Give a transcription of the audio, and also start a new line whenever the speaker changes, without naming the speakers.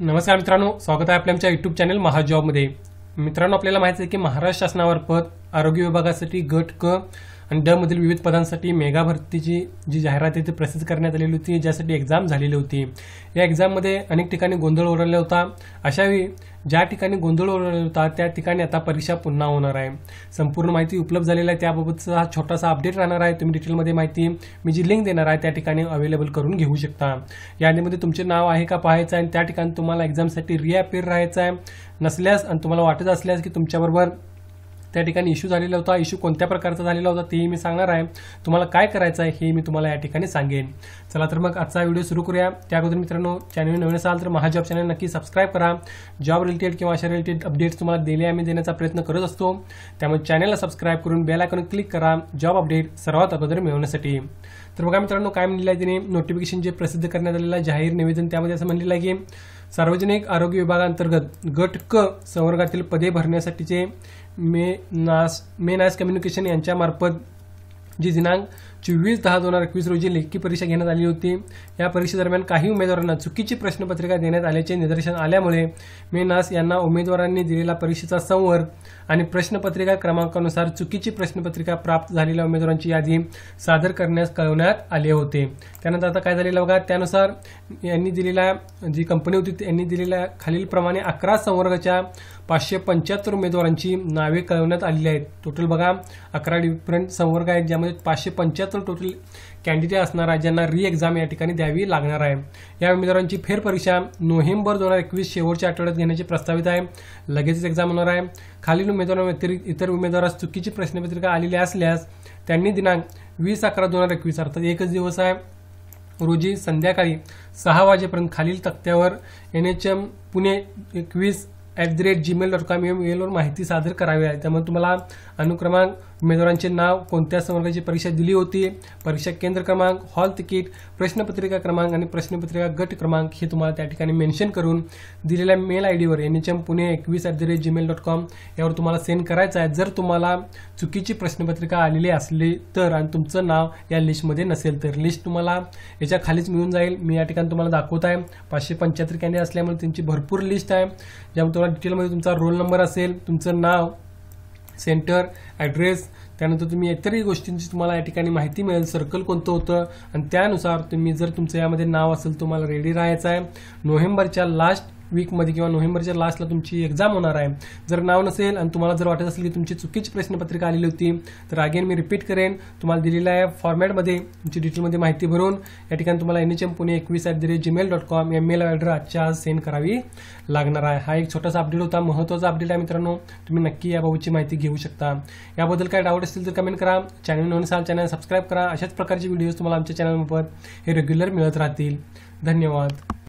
नमस्कार मित्रांनो स्वागत आहे आपल्या आमच्या युट्यूब चॅनल महाजॉबमध्ये मित्रांनो आपल्याला माहिती आहे की महाराष्ट्र शासनावर पद आरोग्य विभागासाठी गट क आणि ड मधील विविध पदांसाठी मेगा भरतीची जी जाहिरात आहे ती प्रसिद्ध करण्यात आलेली होती ज्यासाठी एक्झाम झालेली होती या एक्झाममध्ये अनेक ठिकाणी गोंधळ ओरडला होता अशावेळी ज्या ठिकाणी गोंधळ ओरडला होता त्या ठिकाणी आता परीक्षा पुन्हा होणार आहे संपूर्ण माहिती उपलब्ध झालेली आहे त्याबाबतचा हा छोटासा अपडेट राहणार आहे तुम्ही डिटेलमध्ये माहिती मी जी लिंक देणार आहे त्या ठिकाणी अवेलेबल करून घेऊ शकता यादीमध्ये तुमचे नाव आहे का पाहायचं आहे आणि त्या ठिकाणी तुम्हाला एक्झामसाठी रिअपेअर राहायचं आहे नसल्यास आणि तुम्हाला वाटत असल्यास की तुमच्याबरोबर त्या ठिकाणी इश्यू झालेला होता इश्यू कोणत्या प्रकारचा झालेला होता तेही मी सांगणार आहे तुम्हाला काय करायचं आहे हे मी तुम्हाला या ठिकाणी सांगेन चला तर मग आजचा व्हिडिओ सुरू करूया त्या अगोदर मित्रांनो चॅनल नवीन असाल तर महाजॉब जॉब चॅनल नक्की सबस्क्राईब करा जॉब रिलेटेड किंवा अशा रिलेटेड अपडेट्स तुम्हाला दिले आम्ही देण्याचा प्रयत्न करत असतो त्यामुळे चॅनलला सबस्क्राईब करून बेल आयकॉन क्लिक करा जॉब अपडेट सर्वात अगोदर मिळवण्यासाठी तर बघा मित्रांनो काय म्हणलेलं आहे तिने नोटिफिकेशन जे प्रसिद्ध करण्यात आलेलं जाहीर निवेदन त्यामध्ये असं म्हणलेलं आहे की सार्वजनिक आरोग्य विभागांतर्गत गट क संवर्गातील पदे भरण्यासाठीचे नास मे मे नास कम्युनिकेशन यांच्यामार्फत जी दिनांक चोवीस दहा दोन हजार एकवीस रोजी लेखी परीक्षा घेण्यात आली होती या परीक्षेदरम्यान काही उमेदवारांना चुकीची प्रश्नपत्रिका देण्यात आल्याचे निदर्शन आल्यामुळे मेनास यांना उमेदवारांनी दिलेला परीक्षेचा संवर्ग आणि प्रश्नपत्रिका क्रमांकानुसार चुकीची प्रश्नपत्रिका प्राप्त झालेल्या उमेदवारांची यादी सादर करण्यास कळवण्यात आले होते त्यानंतर आता काय झालेलं बघा त्यानुसार यांनी दिलेल्या जी कंपनी होती त्यांनी दिलेल्या खालीलप्रमाणे अकरा संवर्गाच्या पाचशे पंच्याहत्तर उमेदवारांची नावे कळवण्यात आलेली आहेत टोटल बघा अकरा डिफरंट संवर्ग आहेत ज्यामध्ये पाचशे पंच्याहत्तर तर टोटल कॅन्डिडेट असणार आहे ज्यांना री एक्झाम या ठिकाणी द्यावी लागणार आहे या उमेदवारांची फेरपरीक्षा नोव्हेंबर दोन हजार एकवीस शेवटच्या आठवड्यात घेण्याची प्रस्तावित आहे लगेचच एक्झाम होणार आहे खालील उमेदवारांव्यतिरिक्त इतर उमेदवारास चुकीची प्रश्नपत्रिका आलेली असल्यास त्यांनी दिनांक वीस अकरा दोन हजार एकवीस अर्थात एकच दिवस आहे रोजी संध्याकाळी सहा वाजेपर्यंत खालील तक्त्यावर एन एच एम पुणे एकवीस at the rate Gmail dot com या मेलवर माहिती सादर करावी आहे त्यामुळे तुम्हाला अनुक्रमांक उमेदवारांचे नाव कोणत्या संवर्गाची परीक्षा दिली होती परीक्षा केंद्र क्रमांक हॉल तिकीट प्रश्नपत्रिका क्रमांक आणि प्रश्नपत्रिका गट क्रमांक हे तुम्हाला त्या ठिकाणी मेन्शन करून दिलेल्या मेल आय डीवर एन एच एम पुणे एकवीस at the rate Gmail dot com यावर तुम्हाला सेंड करायचं आहे जर तुम्हाला चुकीची प्रश्नपत्रिका आलेली असली तर आणि तुमचं नाव या लिस्टमध्ये नसेल तर लिस्ट तुम्हाला याच्या खालीच मिळून जाईल मी या ठिकाणी तुम्हाला दाखवत आहे पाचशे पंच्याहत्तर कॅन्डिडेट असल्यामुळे त्यांची भरपूर लिस्ट आहे ज्यामुळे तुम्हाला डिटेलमध्ये तुमचा रोल नंबर असेल तुमचं नाव सेंटर ॲड्रेस त्यानंतर तुम्ही इतरही गोष्टींची तुम्हाला या ठिकाणी माहिती मिळेल सर्कल कोणतं होतं आणि त्यानुसार तुम्ही जर तुमचं यामध्ये नाव असेल तुम्हाला रेडी राहायचं आहे नोव्हेंबरच्या लास्ट वीकमध्ये किंवा नोव्हेंबरच्या लास्टला तुमची एक्झाम होणार आहे जर नाव नसेल आणि तुम्हाला जर वाटत असेल की तुमची चुकीची प्रश्नपत्रिका आलेली होती तर अगेन मी रिपीट करेन तुम्हाला दिलेल्या फॉर्मॅटमध्ये तुमची डिटेलमध्ये माहिती भरून या ठिकाणी तुम्हाला एन एच एम पुणे एकवीस at the rate Gmail dot com या मेल ऑर्डर आजच्या सेंड करावी लागणार आहे हा एक छोटासा अपडेट होता महत्त्वाचा अपडेट आहे मित्रांनो तुम्ही नक्की याबाबतची माहिती घेऊ शकता याबद्दल काय डाऊट असतील तर कमेंट करा चॅनल नोंद असाल चॅनल सबस्क्राईब करा अशाच प्रकारचे व्हिडिओज तुम्हाला आमच्या चॅनलमार्फत हे रेग्युलर मिळत राहतील धन्यवाद